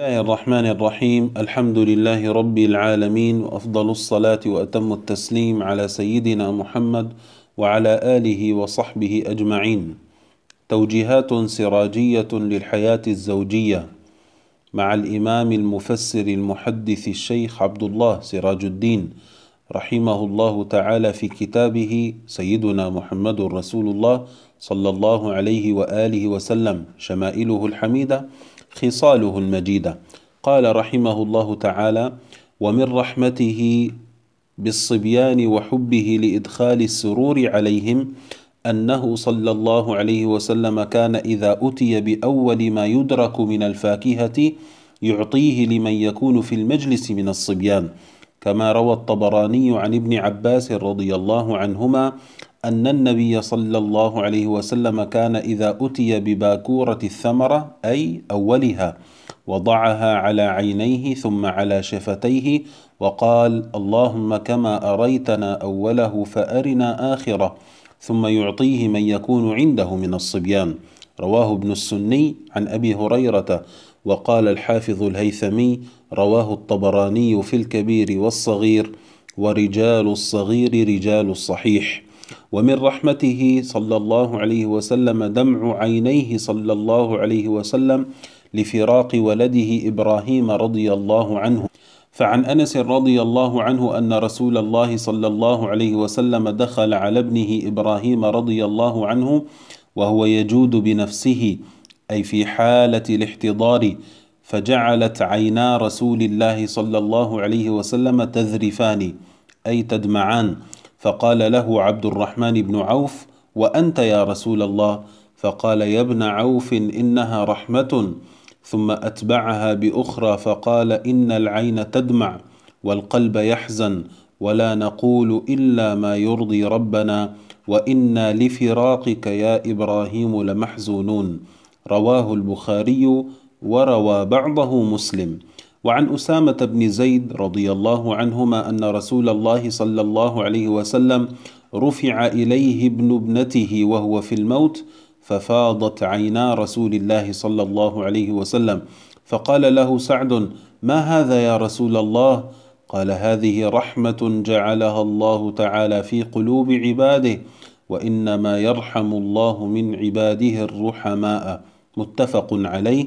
الله الرحمن الرحيم الحمد لله رب العالمين وأفضل الصلاة وأتم التسليم على سيدنا محمد وعلى آله وصحبه أجمعين توجيهات سراجية للحياة الزوجية مع الإمام المفسر المحدث الشيخ عبد الله سراج الدين رحمه الله تعالى في كتابه سيدنا محمد رسول الله صلى الله عليه وآله وسلم شمائله الحميدة خصاله المجيدة قال رحمه الله تعالى ومن رحمته بالصبيان وحبه لإدخال السرور عليهم أنه صلى الله عليه وسلم كان إذا أتي بأول ما يدرك من الفاكهة يعطيه لمن يكون في المجلس من الصبيان كما روى الطبراني عن ابن عباس رضي الله عنهما أن النبي صلى الله عليه وسلم كان إذا أتي بباكورة الثمرة أي أولها وضعها على عينيه ثم على شفتيه وقال اللهم كما أريتنا أوله فأرنا آخره ثم يعطيه من يكون عنده من الصبيان رواه ابن السني عن أبي هريرة وقال الحافظ الهيثمي رواه الطبراني في الكبير والصغير ورجال الصغير رجال الصحيح ومن رحمته صلى الله عليه وسلم دمع عينيه صلى الله عليه وسلم لفراق ولده إبراهيم رضي الله عنه فعن أنس رضي الله عنه أن رسول الله صلى الله عليه وسلم دخل على ابنه إبراهيم رضي الله عنه وهو يجود بنفسه أي في حالة الاحتضار فجعلت عينا رسول الله صلى الله عليه وسلم تذرفان أي تدمعان فقال له عبد الرحمن بن عوف وأنت يا رسول الله فقال يا ابن عوف إنها رحمة ثم أتبعها بأخرى فقال إن العين تدمع والقلب يحزن ولا نقول إلا ما يرضي ربنا وإنا لفراقك يا إبراهيم لمحزونون رواه البخاري وروى بعضه مسلم وعن أسامة بن زيد رضي الله عنهما أن رسول الله صلى الله عليه وسلم رفع إليه ابن ابنته وهو في الموت ففاضت عينا رسول الله صلى الله عليه وسلم فقال له سعد ما هذا يا رسول الله قال هذه رحمة جعلها الله تعالى في قلوب عباده وإنما يرحم الله من عباده الرحماء متفق عليه